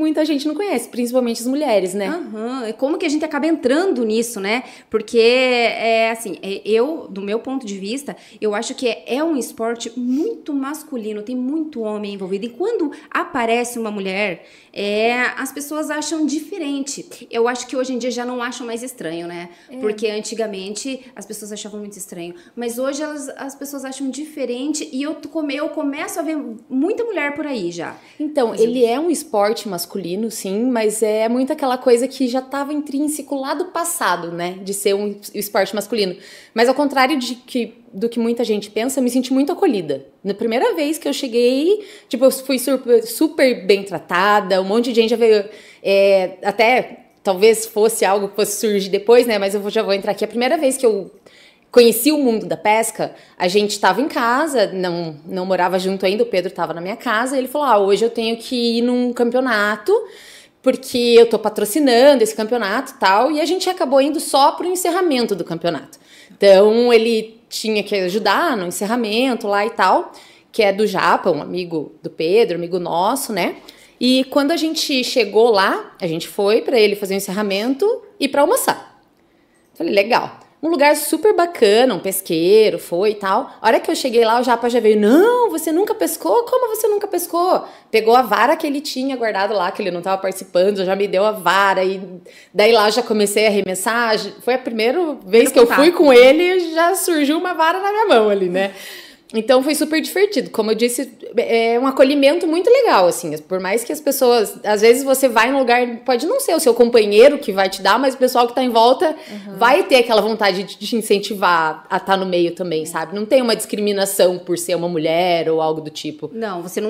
muita gente não conhece, principalmente as mulheres, né? Uhum. Como que a gente acaba entrando nisso, né? Porque, é, assim, é, eu, do meu ponto de vista, eu acho que é, é, um esporte muito masculino, tem muito homem envolvido. E quando aparece uma mulher, é, as pessoas acham diferente. Eu acho que hoje em dia já não acham mais estranho, né? É. Porque antigamente as pessoas achavam muito estranho. Mas hoje elas, as pessoas acham diferente e eu, come, eu começo a ver muita mulher por aí já. Então, ele é um esporte masculino masculino, sim, mas é muito aquela coisa que já estava intrínseco lá do passado, né? De ser um esporte masculino. Mas ao contrário de que, do que muita gente pensa, eu me senti muito acolhida. Na primeira vez que eu cheguei, tipo, eu fui super, super bem tratada, um monte de gente já veio. É, até talvez fosse algo que fosse surgir depois, né? Mas eu já vou entrar aqui. A primeira vez que eu conheci o mundo da pesca, a gente estava em casa, não, não morava junto ainda, o Pedro estava na minha casa, e ele falou: ah, hoje eu tenho que ir num campeonato, porque eu tô patrocinando esse campeonato tal, e a gente acabou indo só para o encerramento do campeonato. Então ele tinha que ajudar no encerramento lá e tal, que é do Japa, um amigo do Pedro, amigo nosso, né? E quando a gente chegou lá, a gente foi para ele fazer o encerramento e para almoçar. Falei, legal. Um lugar super bacana, um pesqueiro foi e tal. A hora que eu cheguei lá, o japa já veio: Não, você nunca pescou? Como você nunca pescou? Pegou a vara que ele tinha guardado lá, que ele não estava participando, já me deu a vara. E daí lá já comecei a arremessar. Foi a primeira vez que eu fui com ele já surgiu uma vara na minha mão ali, né? Então foi super divertido. Como eu disse, é um acolhimento muito legal, assim. Por mais que as pessoas. Às vezes você vai um lugar, pode não ser o seu companheiro que vai te dar, mas o pessoal que tá em volta uhum. vai ter aquela vontade de te incentivar a estar tá no meio também, sabe? Não tem uma discriminação por ser uma mulher ou algo do tipo. Não, você não